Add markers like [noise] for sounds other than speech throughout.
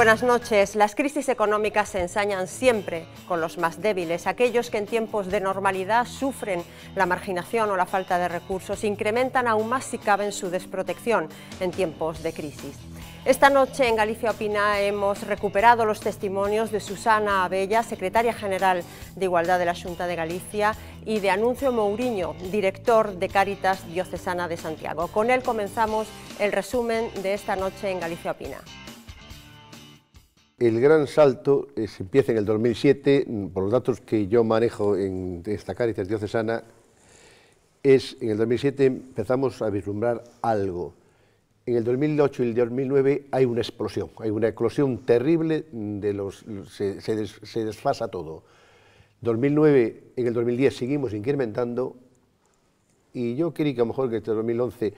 buenas noches. Las crisis económicas se ensañan siempre con los más débiles, aquellos que en tiempos de normalidad sufren la marginación o la falta de recursos, incrementan aún más si caben su desprotección en tiempos de crisis. Esta noche en Galicia Opina hemos recuperado los testimonios de Susana Abella, secretaria general de Igualdad de la Junta de Galicia, y de Anuncio Mourinho, director de Cáritas Diocesana de Santiago. Con él comenzamos el resumen de esta noche en Galicia Opina. El gran salto eh, se empieza en el 2007, mm, por los datos que yo manejo en esta Cáritas Diocesana, es en el 2007 empezamos a vislumbrar algo. En el 2008 y el 2009 hay una explosión, hay una explosión terrible, mm, de los, se, desfasa todo. 2009, en el 2010 seguimos incrementando y yo quería que a lo mejor que este 2011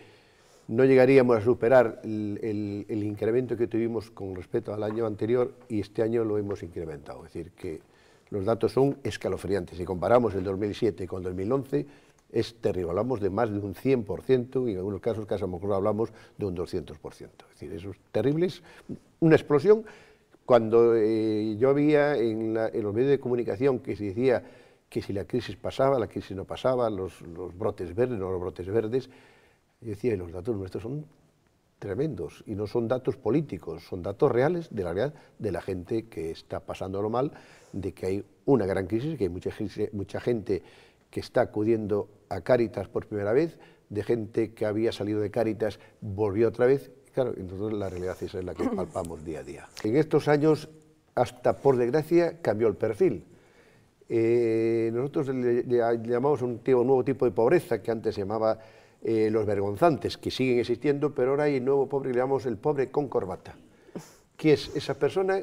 no llegaríamos a superar el, incremento que tuvimos con respecto al año anterior y este año lo hemos incrementado. Es decir, que los datos son escalofriantes. Si comparamos el 2007 con 2011, es terrible. Hablamos de más de un 100% y en algunos casos casi mejor hablamos de un 200%. Es decir, eso es terrible, es una explosión. Cuando eh, yo había en, los medios de comunicación que se decía que si la crisis pasaba, la crisis no pasaba, los, los brotes verdes, no los brotes verdes, y decía, los datos nuestros son tremendos y no son datos políticos, son datos reales de la realidad de la gente que está pasando lo mal, de que hay una gran crisis, que hay mucha, gente que está acudiendo a Cáritas por primera vez, de gente que había salido de Cáritas volvió otra vez. Claro, entonces la realidad es la que [clears throat] palpamos día a día. En estos años, hasta por desgracia, cambió el perfil. Eh, nosotros le, llamamos un, un nuevo tipo de pobreza que antes se llamaba eh, los vergonzantes, que siguen existiendo, pero ahora hay un nuevo pobre que le llamamos el pobre con corbata, que es esa persona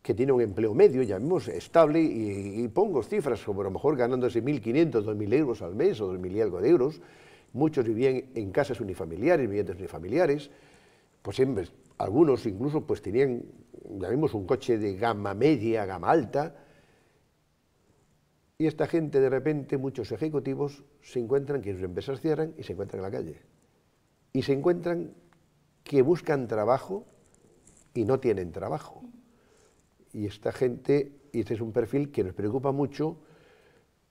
que tiene un empleo medio, llamemos estable, y, pongo cifras, como a lo mejor ganándose 1.500, 2.000 euros al mes o 2.000 y algo de euros, muchos vivían en casas unifamiliares, viviendas unifamiliares, pues siempre, algunos incluso pues tenían, llamemos un coche de gama media, gama alta, y esta gente, de repente, muchos ejecutivos se encuentran que sus empresas cierran y se encuentran en la calle. Y se encuentran que buscan trabajo y no tienen trabajo. Y esta gente, y este es un perfil que nos preocupa mucho,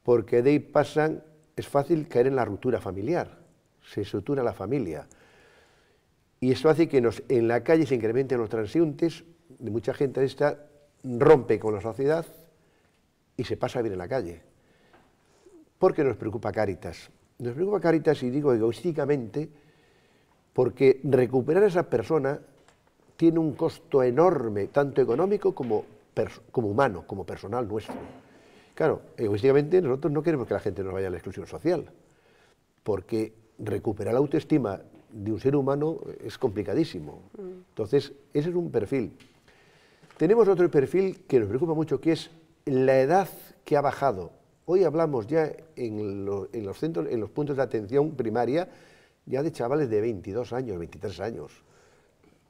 porque de ahí pasan, es fácil caer en la ruptura familiar, se sutura la familia. Y eso hace que en la calle se incrementen los transeúntes, mucha gente esta rompe con la sociedad, y se pasa bien en la calle. ¿Por qué nos preocupa Caritas? Nos preocupa Caritas, y digo egoísticamente, porque recuperar a esa persona tiene un costo enorme, tanto económico como, como humano, como personal nuestro. Claro, egoísticamente nosotros no queremos que la gente nos vaya a la exclusión social, porque recuperar la autoestima de un ser humano es complicadísimo. Mm. Entonces, ese es un perfil. Tenemos otro perfil que nos preocupa mucho, que es la edad que ha bajado. Hoy hablamos ya en, los centros, en los puntos de atención primaria, ya de chavales de 22 años, 23 años.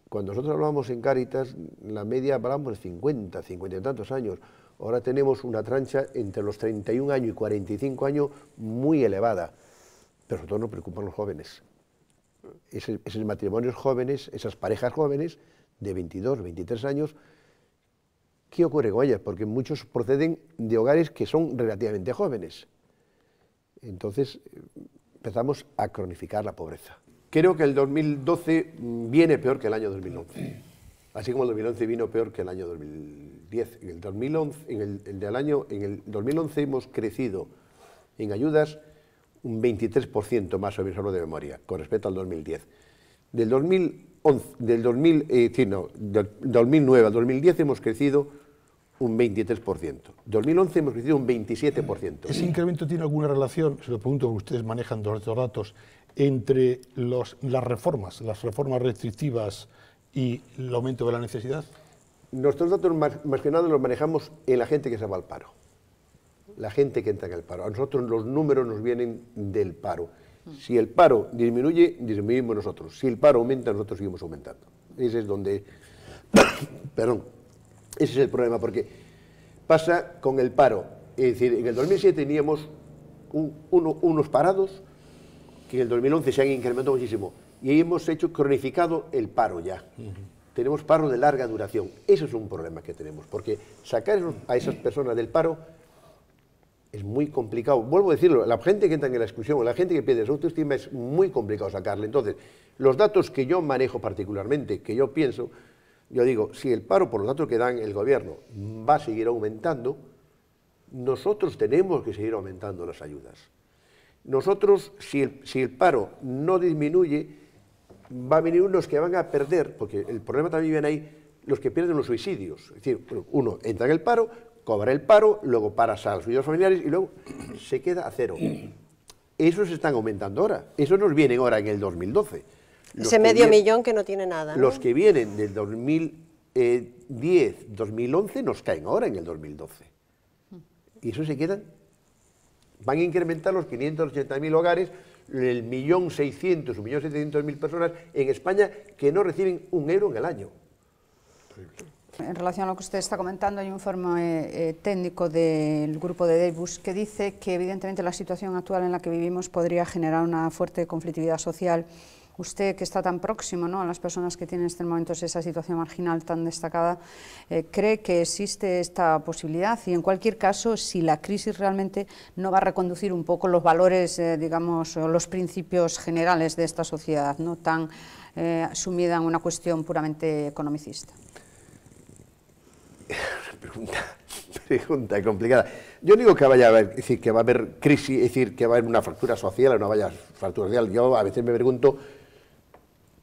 Cuando nosotros hablábamos en Cáritas, la media hablábamos de 50, 50 y tantos años. Ahora tenemos una trancha entre los 31 años y 45 años muy elevada. Pero sobre todo nos preocupan los jóvenes. esos matrimonios jóvenes, esas parejas jóvenes de 22, 23 años, ¿Qué ocurre con ellas? Porque muchos proceden de hogares que son relativamente jóvenes. Entonces empezamos a cronificar la pobreza. Creo que el 2012 viene peor que el año 2011. Así como el 2011 vino peor que el año 2010. En el, 2011, en el, del año, en el 2011 hemos crecido en ayudas un 23% más, o menos de memoria, con respecto al 2010. Del 2011, del 2000, del 2009 al 2010 hemos crecido un 23%. 2011 hemos crecido un 27%. ¿Ese incremento tiene alguna relación, se lo pregunto que ustedes manejan todos estos datos, entre los, las reformas, las reformas restrictivas y el aumento de la necesidad? Nuestros datos más, que nada los manejamos en la gente que se va al paro, la gente que entra en el paro. A nosotros los números nos vienen del paro. Si el paro disminuye, disminuimos nosotros. Si el paro aumenta, nosotros seguimos aumentando. Ese es donde... [coughs] Perdón ese es el problema, porque pasa con el paro. Es decir, en el 2007 teníamos unos parados que en el 2011 se han incrementado muchísimo. Y ahí hemos hecho cronificado el paro ya. Tenemos paro de larga duración. Ese es un problema que tenemos, porque sacar a esas personas del paro es muy complicado. Vuelvo a decirlo, la gente que entra en la exclusión o la gente que pierde su autoestima es muy complicado sacarle. Entonces, los datos que yo manejo particularmente, que yo pienso, yo digo, si el paro, por los datos que dan el gobierno, va a seguir aumentando, nosotros tenemos que seguir aumentando las ayudas. Nosotros, si el, paro no disminuye, va a venir unos que van a perder, porque el problema también viene ahí, los que pierden los suicidios. Es decir, uno entra en el paro, cobra el paro, luego para a los familiares y luego se queda a cero. Esos están aumentando ahora. Esos nos vienen ahora en el 2012. Ese medio millón que no tiene nada. Los que vienen del 2010, 2011, nos caen ahora en el 2012. Y eso se quedan. Van a incrementar los 580.000 hogares, el millón 600, un millón mil personas en España que no reciben un euro en el año. En relación a lo que usted está comentando, hay un informe eh, eh, técnico del grupo de Debus que dice que evidentemente la situación actual en la que vivimos podría generar una fuerte conflictividad social usted que está tan próximo ¿no? a las personas que tienen en este momento esa situación marginal tan destacada, eh, ¿cree que existe esta posibilidad? Y en cualquier caso, si la crisis realmente no va a reconducir un poco los valores, eh, digamos, los principios generales de esta sociedad, no tan eh, sumida en una cuestión puramente economicista. [laughs] Pregunta, complicada. Yo digo que vaya a haber, que va a haber crisis, es decir, que va a haber una fractura social, una vaya fractura social. Yo a veces me pregunto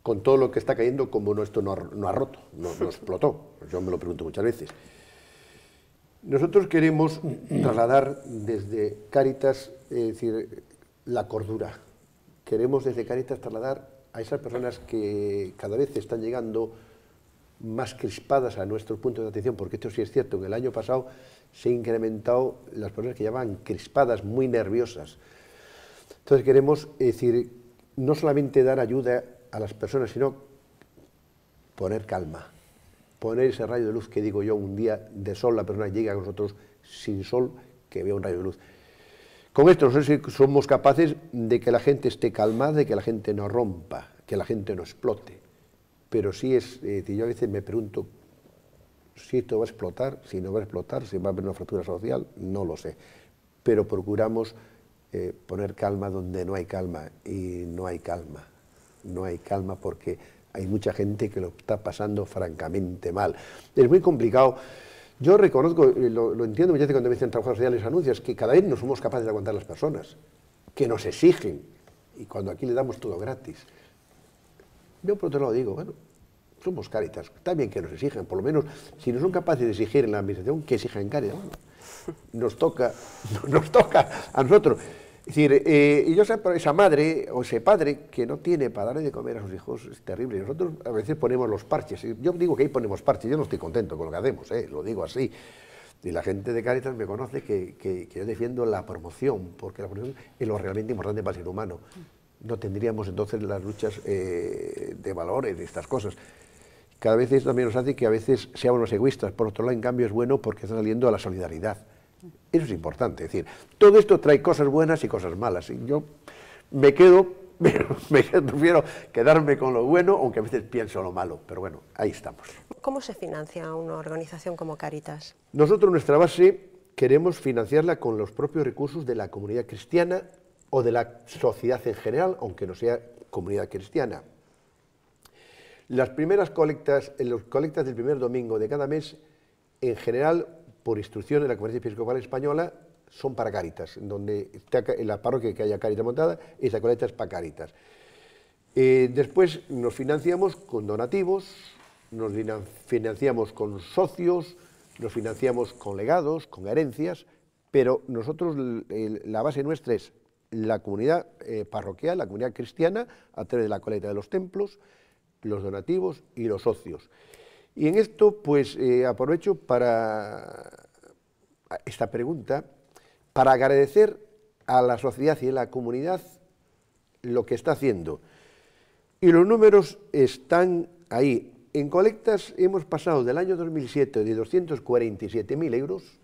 con todo lo que está cayendo, como esto no ha, roto, no, explotó. [laughs] Yo me lo pregunto muchas veces. Nosotros queremos trasladar desde Cáritas, es decir, la cordura. Queremos desde Cáritas trasladar a esas personas que cada vez están llegando más crispadas a nuestros puntos de atención, porque esto sí es cierto, En el año pasado se han incrementado las personas que llamaban crispadas, muy nerviosas. Entonces queremos, es decir, no solamente dar ayuda a las personas, sino poner calma, poner ese rayo de luz que digo yo, un día de sol la persona llega a nosotros sin sol, que vea un rayo de luz. Con esto si somos capaces de que la gente esté calmada, de que la gente no rompa, que la gente no explote. Pero sí es, eh, yo a veces me pregunto si esto va a explotar, si no va a explotar, si va a haber una fractura social, no lo sé. Pero procuramos eh, poner calma donde no hay calma y no hay calma no hay calma porque hay mucha gente que lo está pasando francamente mal. Es muy complicado. Yo reconozco, eh, lo, entiendo muchas veces cuando me dicen trabajadores sociales anuncias, que cada vez no somos capaces de aguantar las personas, que nos exigen, y cuando aquí le damos todo gratis. Yo por otro lado digo, bueno, somos caritas. También que nos exijan, por lo menos si no son capaces de exigir en la administración, que exijan en nos toca, [laughs] nos toca a nosotros. Es decir, eh, y yo sé, esa madre o ese padre que no tiene para darle de comer a sus hijos es terrible. Nosotros a veces ponemos los parches. Yo digo que ahí ponemos parches, yo no estoy contento con lo que hacemos, eh, lo digo así. Y la gente de Caritas me conoce que, yo defiendo la promoción, porque la promoción es lo realmente importante para el ser humano. No tendríamos entonces las luchas eh, de valores, de estas cosas. Cada vez eso también nos hace que a veces seamos los egoístas. Por otro lado, en cambio, es bueno porque está saliendo a la solidaridad. Eso es importante, decir, todo esto trae cosas buenas y cosas malas. Y yo me quedo, [laughs] me, prefiero quedarme con lo bueno, aunque a veces pienso lo malo, pero bueno, ahí estamos. ¿Cómo se financia una organización como Caritas? Nosotros nuestra base queremos financiarla con los propios recursos de la comunidad cristiana o de la sociedad en general, aunque no sea comunidad cristiana. Las primeras colectas, en las colectas del primer domingo de cada mes, en general por instrucción de la Conferencia Episcopal Española, son para Caritas, donde está la parroquia que haya carita montada, esa coleta es para Caritas. Eh, después nos financiamos con donativos, nos financiamos con socios, nos financiamos con legados, con herencias, pero nosotros la base nuestra es la comunidad eh, parroquial, la comunidad cristiana, a través de la coleta de los templos, los donativos y los socios. Y en esto, pues eh, aprovecho para esta pregunta, para agradecer a la sociedad y a la comunidad lo que está haciendo. Y los números están ahí. En colectas hemos pasado del año 2007 de 247.000 euros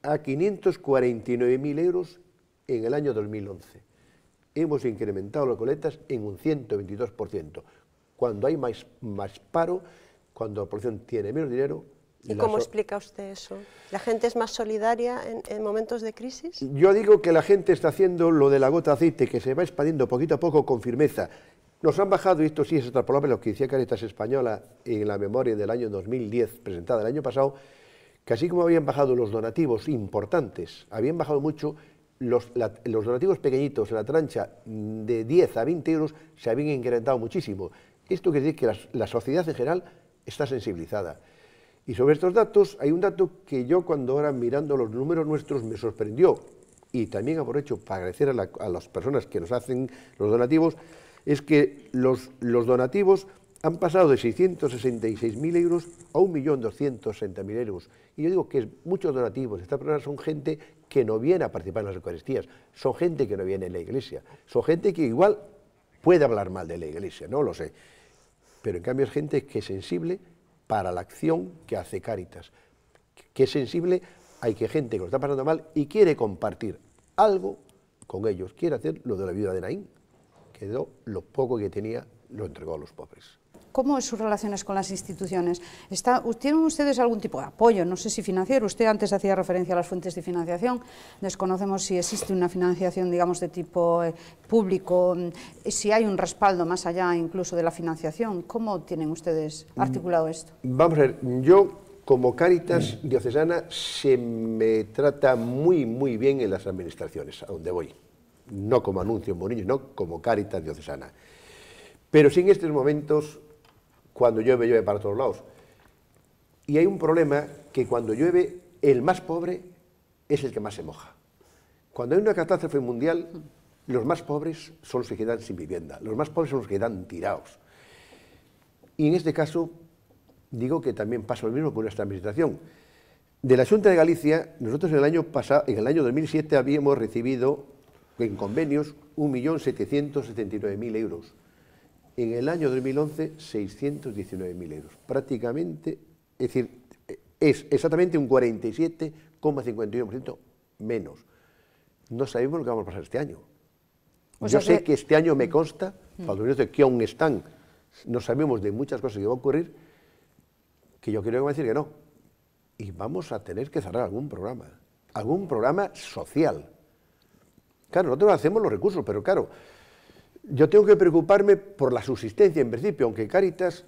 a 549.000 euros en el año 2011. Hemos incrementado las colectas en un 122%. Cuando hay más, más paro, cuando la población tiene menos dinero. ¿Y cómo explica usted eso? ¿La gente es más solidaria en, momentos de crisis? Yo digo que la gente está haciendo lo de la gota de aceite, que se va expandiendo poquito a poco con firmeza. Nos han bajado, y esto sí es otra palabra, lo que decía Caritas Española en la memoria del año 2010, presentada el año pasado, que así como habían bajado los donativos importantes, habían bajado mucho los, donativos pequeñitos, en la trancha de 10 a 20 euros, se habían incrementado muchísimo. Esto quiere decir que la sociedad en general está sensibilizada. Y sobre estos datos hay un dato que yo cuando ahora mirando los números nuestros me sorprendió y también aprovecho para agradecer a, las personas que nos hacen los donativos, es que los, los donativos han pasado de 666.000 euros a 1.260.000 euros. Y yo digo que es muchos donativos. Estas personas son gente que no viene a participar en las Eucaristías, son gente que no viene en la iglesia, son gente que igual puede hablar mal de la iglesia, no lo sé pero en cambio es gente que es sensible para la acción que hace Cáritas, que es sensible hay que gente que lo está pasando mal y quiere compartir algo con ellos, quiere hacer lo de la viuda de Naín, que lo poco que tenía, lo entregó a los pobres. ¿Cómo es sus relaciones con las instituciones? ¿Tienen ustedes algún tipo de apoyo? No sé si financiero. Usted antes hacía referencia a las fuentes de financiación. Desconocemos si existe una financiación, digamos, de tipo eh, público, mm, si hay un respaldo más allá incluso de la financiación. ¿Cómo tienen ustedes mm, articulado esto? Vamos a ver, yo como Cáritas diocesana se me trata muy, muy bien en las administraciones, a donde voy. No como anuncio en no como Cáritas diocesana. Pero sí en estos momentos cuando llueve, llueve para todos lados. Y hay un problema que cuando llueve, el más pobre es el que más se moja. Cuando hay una catástrofe mundial, los más pobres son los que quedan sin vivienda, los más pobres son los que quedan tirados. Y en este caso, digo que también pasa lo mismo con nuestra administración. De la Junta de Galicia, nosotros en el año, pasado, en el año 2007 habíamos recibido en convenios 1.779.000 euros en el año 2011 619.000 euros. Prácticamente, es decir, es exactamente un 47,51% menos. No sabemos lo que vamos a pasar este año. Yo sé que... este año me consta, mm. los de que aún están, no sabemos de muchas cosas que van a ocurrir, que yo creo que van a decir que no. Y vamos a tener que cerrar algún programa, algún programa social. Claro, nosotros hacemos los recursos, pero claro, yo tengo que preocuparme por la subsistencia, en principio, aunque Caritas,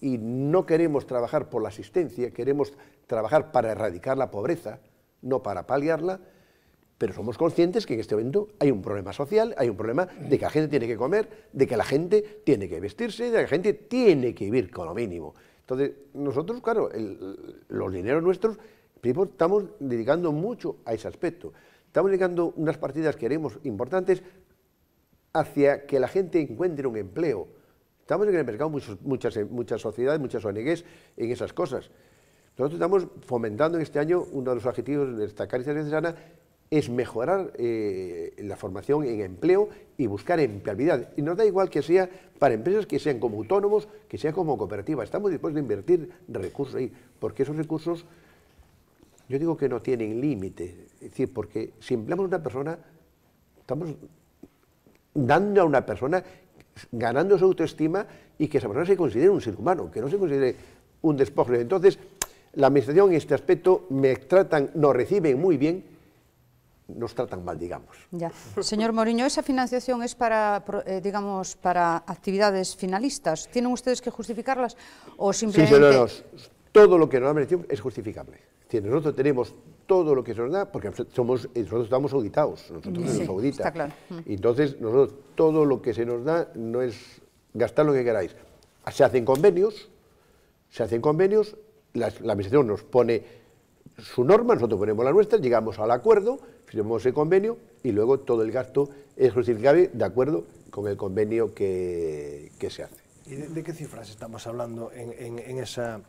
y no queremos trabajar por la asistencia, queremos trabajar para erradicar la pobreza, no para paliarla, pero somos conscientes que en este momento hay un problema social, hay un problema de que la gente tiene que comer, de que la gente tiene que vestirse, de que la gente tiene que vivir con lo mínimo. Entonces, nosotros, claro, los dineros nuestros, estamos dedicando mucho a ese aspecto. Estamos dedicando unas partidas que haremos importantes hacia que la gente encuentre un empleo. Estamos en el mercado muchas, muchas sociedades, muchas ONGs en esas cosas. Nosotros estamos fomentando en este año, uno de los objetivos de esta la es mejorar eh, la formación en empleo y buscar empleabilidad. Y nos da igual que sea para empresas que sean como autónomos, que sean como cooperativas. Estamos dispuestos a invertir recursos ahí, porque esos recursos, yo digo que no tienen límite. Es decir, porque si empleamos una persona, estamos dando a una persona, ganando su autoestima y que esa persona se considere un ser humano, que no se considere un despojo. Entonces, la administración en este aspecto me tratan, nos reciben muy bien, nos tratan mal, digamos. Ya. Señor Moriño, esa financiación es para, eh, digamos, para actividades finalistas. ¿Tienen ustedes que justificarlas o simplemente...? todo lo que nos ha merecido es justificable. Nosotros tenemos todo lo que se nos da, porque somos, nosotros estamos auditados, nosotros nos Entonces, nosotros todo lo que se nos da no es gastar lo que queráis. Se hacen convenios, se hacen convenios, la administración nos pone su norma, nosotros ponemos la nuestra, llegamos al acuerdo, firmamos el convenio y luego todo el gasto es justificable de acuerdo con el convenio que, se hace. ¿Y de, qué cifras estamos hablando en, en esa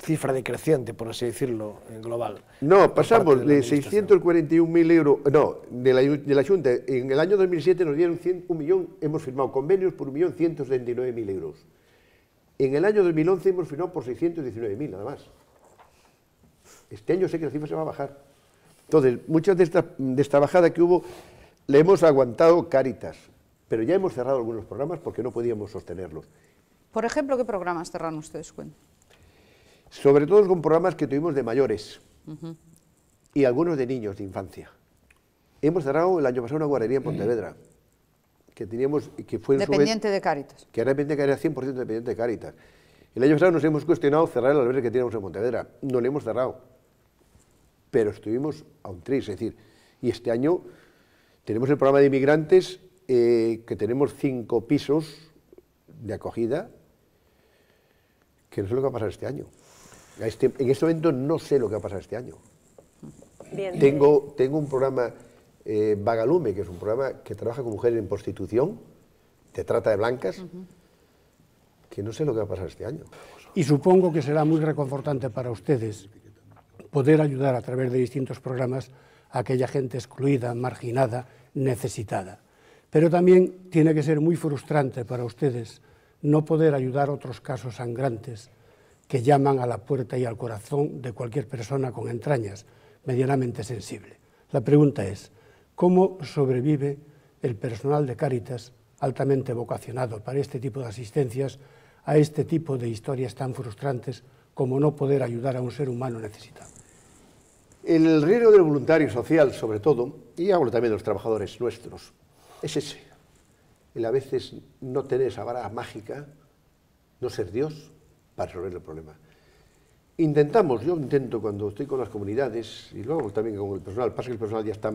cifra decreciente, por así decirlo, en global. No, pasamos de, 641.000 euros, no, de la, Junta. En el año 2007 nos dieron un millón, hemos firmado convenios por 1.179.000 euros. En el año 2011 hemos firmado por 619.000, nada más. Este año sé que la cifra se va a bajar. Entonces, muchas de esta, de esta bajada que hubo le hemos aguantado Caritas, pero ya hemos cerrado algunos programas porque no podíamos sostenerlos. Por ejemplo, ¿qué programas cerraron ustedes, sobre todo con programas que tuvimos de mayores y algunos de niños de infancia. Hemos cerrado el año pasado una guardería en Pontevedra, que teníamos, que fue de Cáritas. Que era Cáritas, 100% dependiente de Cáritas. El año pasado nos hemos cuestionado cerrar las albergue que teníamos en Pontevedra. No lo hemos cerrado, pero estuvimos a un tris, es decir, y este año tenemos el programa de inmigrantes, eh, que tenemos cinco pisos de acogida, que no sé lo que va a pasar este año. Este, en este momento no sé lo que va a pasar este año. Tengo, un programa, eh, Vagalume, que es un programa que trabaja con mujeres en prostitución, te trata de blancas, que no sé lo que va a pasar este año. Y supongo que será muy reconfortante para ustedes poder ayudar a través de distintos programas a aquella gente excluida, marginada, necesitada. Pero también tiene que ser muy frustrante para ustedes no poder ayudar a otros casos sangrantes que llaman a la puerta y al corazón de cualquier persona con entrañas medianamente sensible. La pregunta es, ¿cómo sobrevive el personal de Cáritas, altamente vocacionado para este tipo de asistencias, a este tipo de historias tan frustrantes como no poder ayudar a un ser humano necesitado? El riesgo del voluntario social, sobre todo, y hablo también de los trabajadores nuestros, es ese. El a veces no tener esa vara mágica, no ser Dios, para resolver el problema. Intentamos, yo intento cuando estoy con las comunidades y luego también con el personal, pasa que el personal ya, está,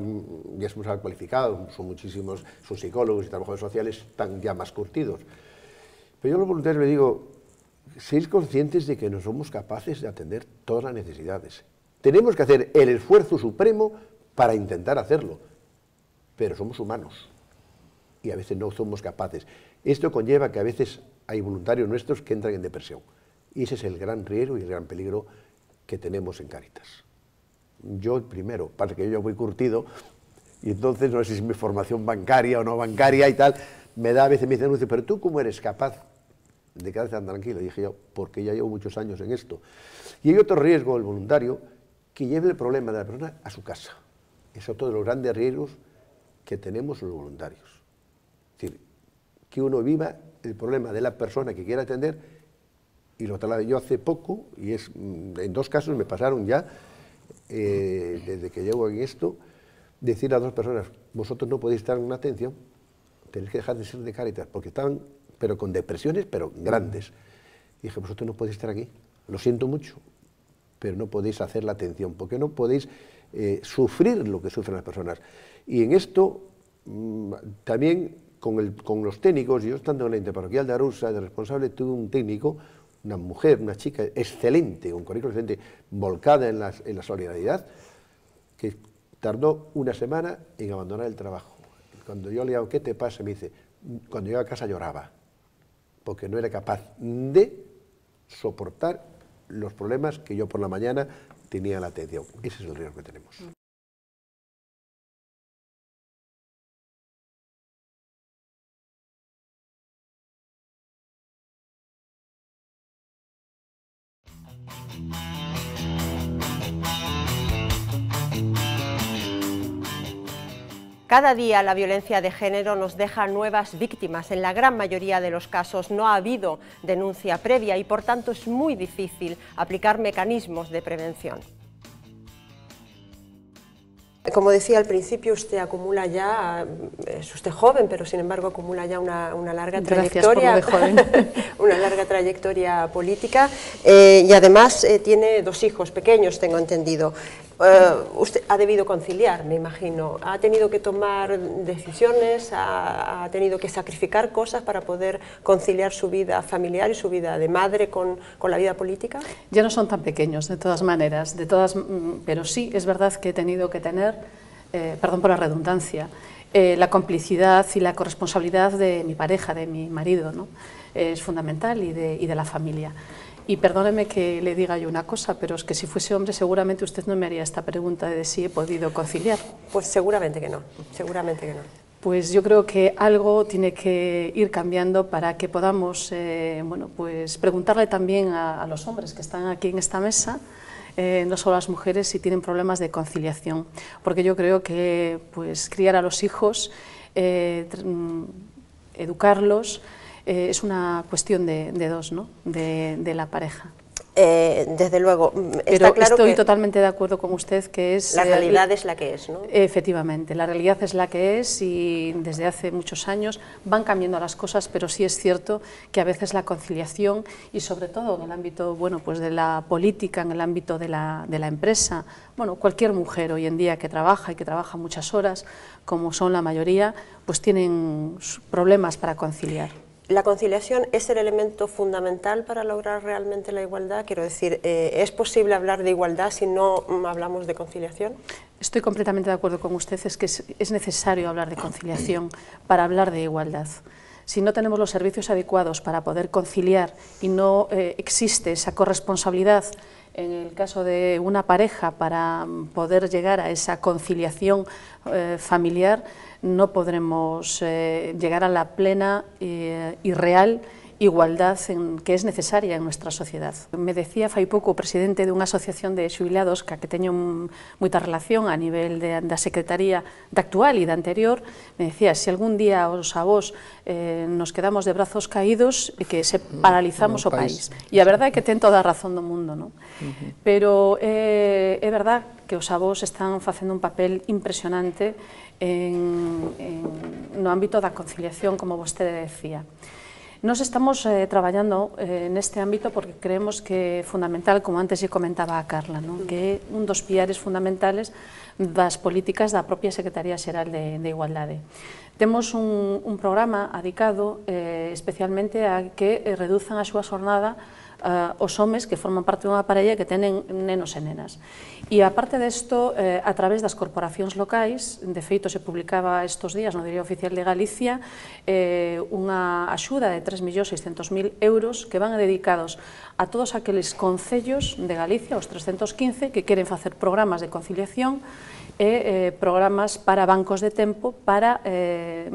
ya es cualificado, son muchísimos, son psicólogos y trabajadores sociales, están ya más curtidos. Pero yo a los voluntarios les digo, ...seis conscientes de que no somos capaces de atender todas las necesidades. Tenemos que hacer el esfuerzo supremo para intentar hacerlo, pero somos humanos y a veces no somos capaces. Esto conlleva que a veces hay voluntarios nuestros que entran en depresión. Y ese es el gran riesgo y el gran peligro que tenemos en Caritas. Yo el primero, para que yo voy curtido, y entonces no sé si es mi formación bancaria o no bancaria y tal, me da a veces, me dicen, pero tú cómo eres capaz de quedarse tan tranquilo. dije yo, porque ya llevo muchos años en esto. Y hay otro riesgo, el voluntario, que lleve el problema de la persona a su casa. Es otro de los grandes riesgos que tenemos los voluntarios. Es decir, que uno viva el problema de la persona que quiere atender y lo Yo hace poco, y es mm, en dos casos me pasaron ya, eh, desde que llego en esto, decir a dos personas, vosotros no podéis estar en una atención, tenéis que dejar de ser de Cáritas, porque estaban, pero con depresiones, pero grandes. Y dije, vosotros no podéis estar aquí, lo siento mucho, pero no podéis hacer la atención, porque no podéis eh, sufrir lo que sufren las personas. Y en esto, mm, también con, con, los técnicos, yo estando en la interparroquial de Arusa, de responsable, tuve un técnico, una mujer, una chica excelente, un currículum excelente, volcada en, la solidaridad, que tardó una semana en abandonar el trabajo. Cuando yo le digo, ¿qué te pasa? Me dice, cuando llegaba a casa lloraba, porque no era capaz de soportar los problemas que yo por la mañana tenía la atención. Ese es el riesgo que tenemos. Cada día la violencia de género nos deja nuevas víctimas. En la gran mayoría de los casos no ha habido denuncia previa y por tanto es muy difícil aplicar mecanismos de prevención. Como decía al principio, usted acumula ya, es usted joven, pero sin embargo acumula ya una, larga trayectoria, [laughs] una larga trayectoria política eh, y además eh, tiene dos hijos pequeños, tengo entendido. Eh, usted ha debido conciliar, me imagino. Ha tenido que tomar decisiones, ha, tenido que sacrificar cosas para poder conciliar su vida familiar y su vida de madre con, la vida política. Ya no son tan pequeños, de todas maneras, de todas, mm, pero sí es verdad que he tenido que tener, eh, perdón por la redundancia, eh, la complicidad y la corresponsabilidad de mi pareja, de mi marido, ¿no? es fundamental y de la familia. Y perdóneme que le diga yo una cosa, pero es que si fuese hombre seguramente usted no me haría esta pregunta de si he podido conciliar. Pues seguramente que no, seguramente que no. Pues yo creo que algo tiene que ir cambiando para que podamos eh, bueno, pues preguntarle también a, los hombres que están aquí en esta mesa, eh, no solo a las mujeres, si tienen problemas de conciliación. Porque yo creo que pues, criar a los hijos, eh, mm, educarlos, eh, es una cuestión de, dos, ¿no? de, la pareja. Eh, desde luego, mm, Pero estoy totalmente de acuerdo con usted que es... La realidad es la que es, ¿no? Efectivamente, la realidad es la que es y desde hace muchos años van cambiando las cosas, pero sí es cierto que a veces la conciliación y sobre todo en el ámbito bueno, pues de la política, en el ámbito de la, de la empresa, bueno, cualquier mujer hoy en día que trabaja y que trabaja muchas horas, como son la mayoría, pues tienen problemas para conciliar la conciliación es el elemento fundamental para lograr realmente la igualdad. Quiero decir, eh, ¿es posible hablar de igualdad si no mm, hablamos de conciliación? Estoy completamente de acuerdo con usted, es que es, necesario hablar de conciliación para hablar de igualdad si no tenemos los servicios adecuados para poder conciliar y no eh, existe esa corresponsabilidad en el caso de una pareja para poder llegar a esa conciliación eh, familiar, no podremos eh, llegar a la plena eh, y real igualdad en, que es necesaria en nuestra sociedad. Me decía fai pouco o presidente dunha asociación de xubilados ca que teño moita relación a nivel de, da Secretaría da actual e da anterior, me decía, se algún día os avós eh, nos quedamos de brazos caídos e eh, que se mm, paralizamos o país. E a verdade é que ten toda a razón do mundo, ¿no? Uh -huh. Pero eh, é verdade que os avós están facendo un papel impresionante en, en, no ámbito da conciliación, como vostede decía. Nos estamos eh, traballando eh, neste ámbito porque creemos que é fundamental, como antes xe comentaba a Carla, non? que é un dos piares fundamentales das políticas da propia Secretaría Xeral de, de Igualdade. Temos un, un programa adicado eh, especialmente a que eh, reduzan a súa xornada eh, os homes que forman parte dunha parella que tenen nenos e nenas. E, aparte desto, eh, a través das corporacións locais, de feito, se publicaba estes días no Diario Oficial de Galicia eh, unha axuda de 3.600.000 euros que van dedicados a todos aqueles concellos de Galicia, os 315, que queren facer programas de conciliación e eh, programas para bancos de tempo para eh,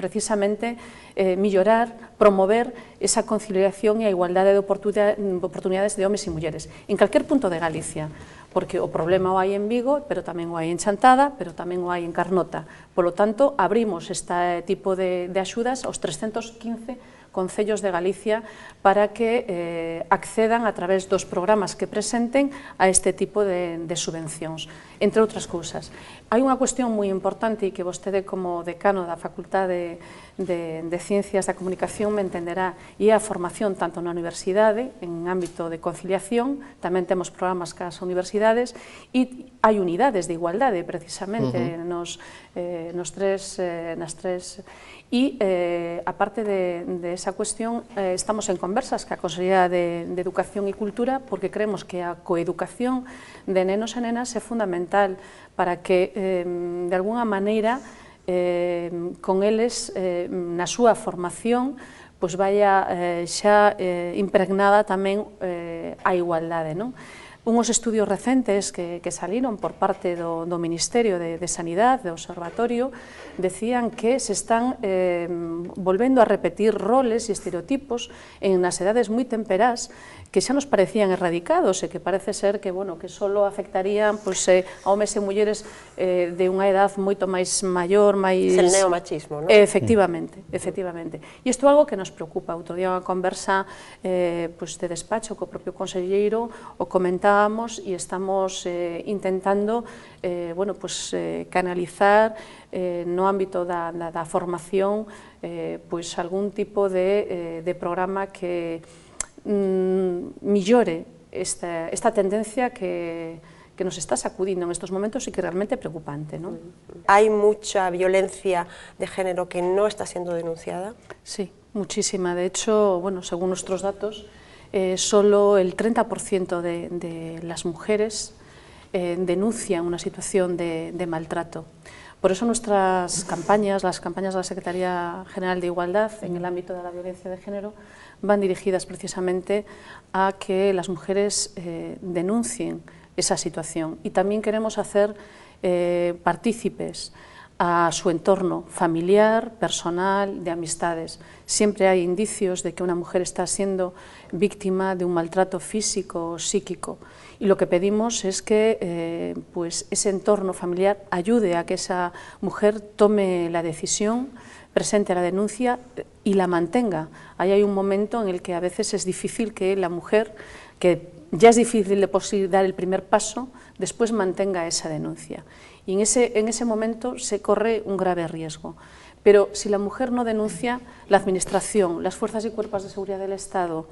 precisamente eh, millorar, promover esa conciliación e a igualdade de oportunidades de homes e mulleres en calquer punto de Galicia porque o problema o hai en Vigo, pero tamén o hai en Chantada, pero tamén o hai en Carnota. Polo tanto, abrimos este tipo de, de axudas aos 315 concellos de Galicia para que eh, accedan a través dos programas que presenten a este tipo de, de subvencións, entre outras cousas. Hai unha cuestión moi importante e que vostede como decano da Facultade de de, de Ciencias da Comunicación me entenderá e a formación tanto na universidade, en ámbito de conciliación, tamén temos programas cas universidades e hai unidades de igualdade precisamente uh -huh. nos, eh, nos tres, eh, nas tres e eh, aparte de, de esa cuestión eh, estamos en conversas a Consellería de, de Educación e Cultura porque creemos que a coeducación de nenos e nenas é fundamental para que eh, de alguna maneira eh, con eles eh, na súa formación pois vaya eh, xa eh, impregnada tamén eh, a igualdade. Non? unhos estudios recentes que, que saliron por parte do, do Ministerio de, de Sanidade, do Observatorio, decían que se están eh, volvendo a repetir roles e estereotipos en nas edades moi temperás que xa nos parecían erradicados e que parece ser que, bueno, que solo afectarían pois, eh, a homes e mulleres eh, de unha edad moito máis maior, máis... É neomachismo, non? Eh, efectivamente, mm. efectivamente. E isto é algo que nos preocupa. Outro día unha conversa eh, pois, de despacho co propio conselleiro o comentaba y estamos eh, intentando eh, bueno, pues, eh, canalizar eh, no ámbito de da, formación pues algún tipo de, programa que mm, esta, tendencia que, nos está sacudiendo en estos momentos y que realmente preocupante. ¿Hay mucha violencia de género que no está siendo denunciada? Sí, muchísima. De hecho, bueno, según nuestros datos, eh, solo el 30% de, las mujeres eh, denuncian una situación de, maltrato. Por eso nuestras campañas, las campañas de la Secretaría General de Igualdad en el ámbito de la violencia de género, van dirigidas precisamente a que las mujeres eh, denuncien esa situación. Y también queremos hacer partícipes a su entorno familiar, personal, de amistades. Siempre hay indicios de que una mujer está siendo víctima de un maltrato físico o psíquico y lo que pedimos es que eh, pues ese entorno familiar ayude a que esa mujer tome la decisión, presente la denuncia eh, y la mantenga. Ahí hay un momento en el que a veces es difícil que la mujer, que ya es difícil de dar el primer paso, después mantenga esa denuncia y en ese, en ese momento se corre un grave riesgo. Pero si la mujer no denuncia, la Administración, las fuerzas y cuerpos de seguridad del Estado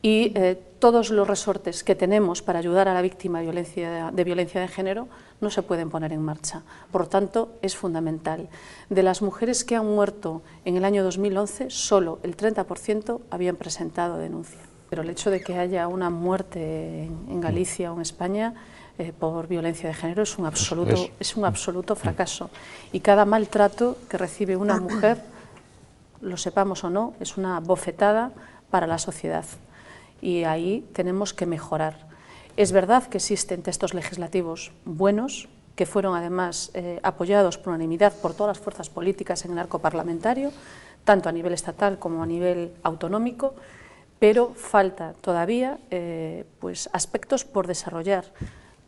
y eh, todos los resortes que tenemos para ayudar a la víctima de violencia, de violencia de género no se pueden poner en marcha. Por lo tanto, es fundamental. De las mujeres que han muerto en el año 2011, solo el 30% habían presentado denuncia. Pero el hecho de que haya una muerte en, Galicia o en España eh, por violencia de género es un absoluto, es. un mm. absoluto mm. fracaso. Y cada maltrato que recibe una mujer, lo sepamos o no, es una bofetada para la sociedad. Y ahí tenemos que mejorar. Es verdad que existen textos legislativos buenos, que fueron además eh, apoyados por unanimidad por todas las fuerzas políticas en el arco parlamentario, tanto a nivel estatal como a nivel autonómico, pero falta todavía eh, pues aspectos por desarrollar.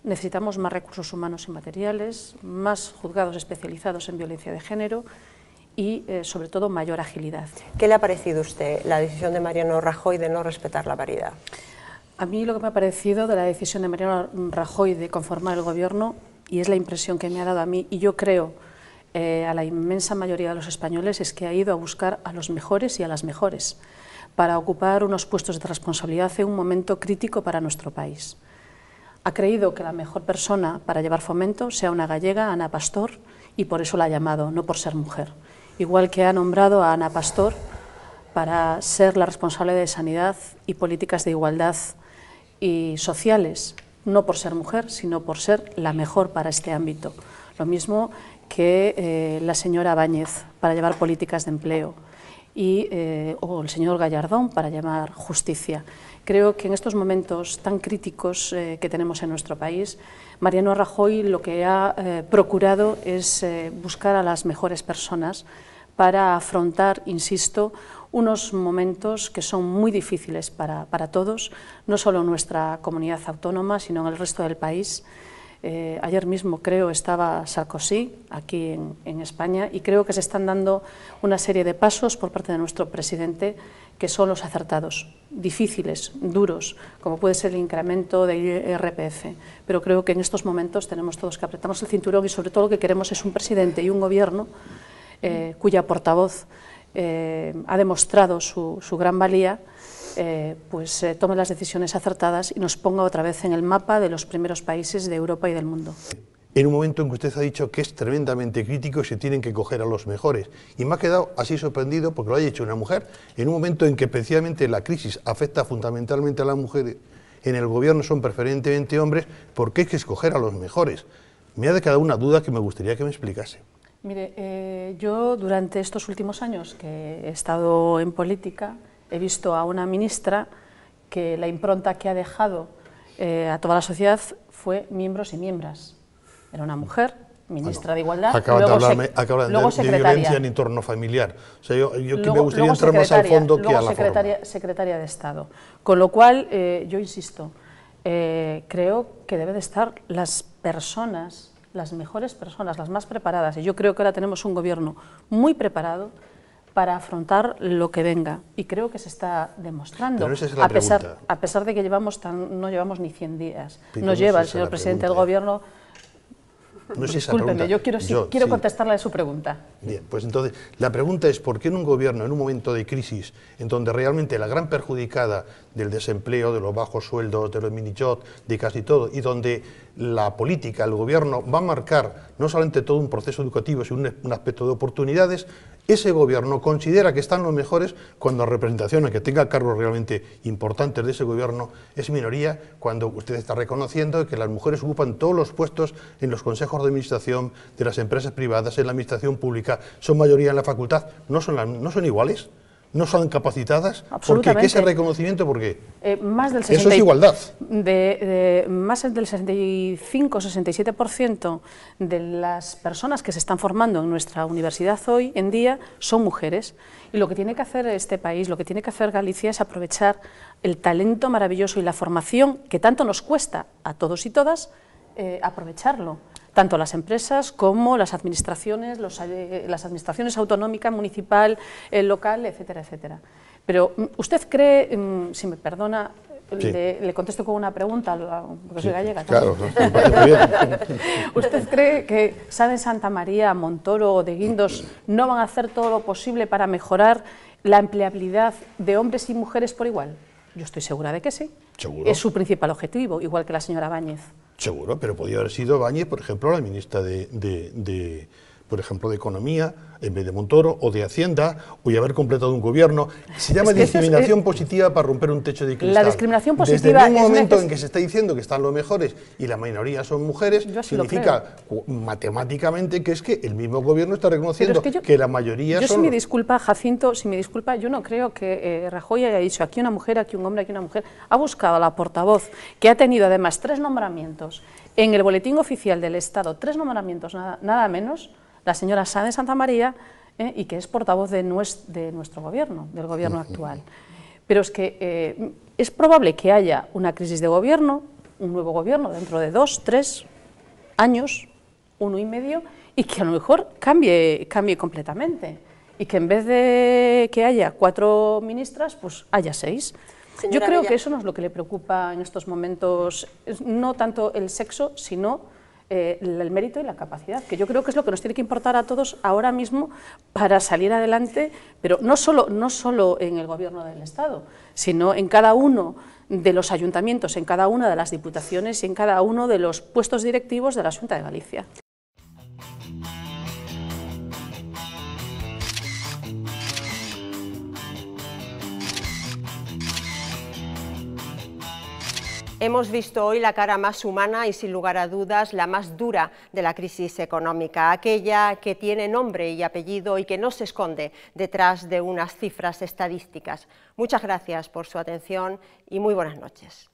Necesitamos más recursos humanos y materiales, más juzgados especializados en violencia de género y, eh, sobre todo, mayor agilidad. ¿Qué le ha parecido a usted la decisión de Mariano Rajoy de no respetar la paridad? A mí lo que me ha parecido de la decisión de Mariano Rajoy de conformar el gobierno, y es la impresión que me ha dado a mí, y yo creo eh, a la inmensa mayoría de los españoles, es que ha ido a buscar a los mejores y a las mejores para ocupar unos puestos de responsabilidad en un momento crítico para nuestro país. Ha creído que la mejor persona para llevar fomento sea una gallega, Ana Pastor, y por eso la ha llamado, no por ser mujer. Igual que ha nombrado a Ana Pastor para ser la responsable de sanidad y políticas de igualdad y sociales, no por ser mujer, sino por ser la mejor para este ámbito. Lo mismo que eh, la señora Báñez para llevar políticas de empleo y, eh, o el señor Gallardón para llamar justicia. Creo que en estos momentos tan críticos eh, que tenemos en nuestro país, Mariano Rajoy lo que ha eh, procurado es buscar a las mejores personas para afrontar, insisto, unos momentos que son muy difíciles para, para todos, no solo en nuestra comunidad autónoma, sino en el resto del país. Eh, ayer mismo, creo, estaba Sarkozy aquí en, España y creo que se están dando una serie de pasos por parte de nuestro presidente que son los acertados, difíciles, duros, como puede ser el incremento del IRPF. Pero creo que en estos momentos tenemos todos que apretarnos el cinturón y sobre todo lo que queremos es un presidente y un gobierno eh, cuya portavoz eh, ha demostrado su gran valía eh, pues eh, tome las decisiones acertadas y nos ponga otra vez en el mapa de los primeros países de Europa y del mundo. En un momento en que usted ha dicho que es tremendamente crítico y se tienen que coger a los mejores. Y me ha quedado así sorprendido porque lo ha hecho una mujer, en un momento en que precisamente la crisis afecta fundamentalmente a las mujeres, en el gobierno son preferentemente hombres, ¿por qué hay que escoger a los mejores? Me ha quedado una duda que me gustaría que me explicase. Mire, eh, yo durante estos últimos años que he estado en política, he visto a una ministra que la impronta que ha dejado eh, a toda la sociedad fue miembros y miembras. Era una mujer, ministra de Igualdad, acaba de de, de violencia en entorno familiar. O sea, yo, me gustaría entrar más al fondo que a la secretaria, de Estado. Con lo cual, eh, yo insisto, eh, creo que deben de estar las personas, las mejores personas, las más preparadas. Y yo creo que ahora tenemos un gobierno muy preparado, para afrontar lo que venga. Y creo que se está demostrando. a, pesar, a pesar de que llevamos tan, no llevamos ni 100 días. Nos lleva el señor presidente del ¿eh? Gobierno. No es yo quiero, yo, quiero contestarle a su pregunta. Bien, pues entonces, la pregunta es por qué en un gobierno, en un momento de crisis, en donde realmente la gran perjudicada del desempleo, de los bajos sueldos, de los mini de casi todo, y donde la política, el gobierno, va a marcar no solamente todo un proceso educativo, sino un aspecto de oportunidades, ese gobierno considera que están los mejores cuando la representación, que tenga cargos realmente importantes de ese gobierno, es minoría, cuando usted está reconociendo que las mujeres ocupan todos los puestos en los consejos de administración de las empresas privadas, en la administración pública, son mayoría en la facultad, no son, no son iguales no son capacitadas? Porque ¿qué es el reconocimiento? ¿Por qué? Eh, más del Eso es igualdad. De, más del 65-67% de las personas que se están formando en nuestra universidad hoy en día son mujeres. Y lo que tiene que hacer este país, lo que tiene que hacer Galicia es aprovechar el talento maravilloso y la formación que tanto nos cuesta a todos y todas, eh, aprovecharlo tanto las empresas como las administraciones, eh, las administraciones autonómicas, municipal, eh, local, etcétera, etcétera. Pero mm, usted cree, mm, si me perdona, Le, contesto con una pregunta, porque soy gallega. Claro, [laughs] ¿Usted cree que Sade, Santa María, Montoro o de Guindos no van a hacer todo lo posible para mejorar la empleabilidad de hombres y mujeres por igual? Yo estoy segura de que sí. Es su principal objetivo, igual que la señora Báñez. Seguro, pero podía haber sido Báñez, por ejemplo, la ministra de por ejemplo, de economía en vez de Montoro, o de Hacienda, o de haber completado un gobierno. Se llama discriminación eh, positiva para romper un techo de cristal. La discriminación positiva Desde un momento en que se está diciendo que están los mejores y la mayoría son mujeres, significa matemáticamente que es que el mismo gobierno está reconociendo que, la mayoría yo son... Yo si me disculpa, Jacinto, si me disculpa, yo no creo que eh, Rajoy haya dicho aquí una mujer, aquí un hombre, aquí una mujer. Ha buscado a la portavoz, que ha tenido además tres nombramientos en el Boletín Oficial del Estado, tres nombramientos nada, nada menos la señora Sáenz de Santa María, eh, y que es portavoz de, de, nuestro gobierno, del gobierno actual. Pero es que eh, es probable que haya una crisis de gobierno, un nuevo gobierno dentro de dos, tres años, uno y medio, y que a lo mejor cambie, cambie completamente. Y que en vez de que haya cuatro ministras, pues haya seis. Yo creo que eso no es lo que le preocupa en estos momentos, no tanto el sexo, sino eh, el mérito y la capacidad, que yo creo que es lo que nos tiene que importar a todos ahora mismo para salir adelante, pero no solo, no solo en el gobierno del Estado, sino en cada uno de los ayuntamientos, en cada una de las diputaciones y en cada uno de los puestos directivos de la Junta de Galicia. Hemos visto hoy la cara más humana y sin lugar a dudas la más dura de la crisis económica, aquella que tiene nombre y apellido y que no se esconde detrás de unas cifras estadísticas. Muchas gracias por su atención y muy buenas noches.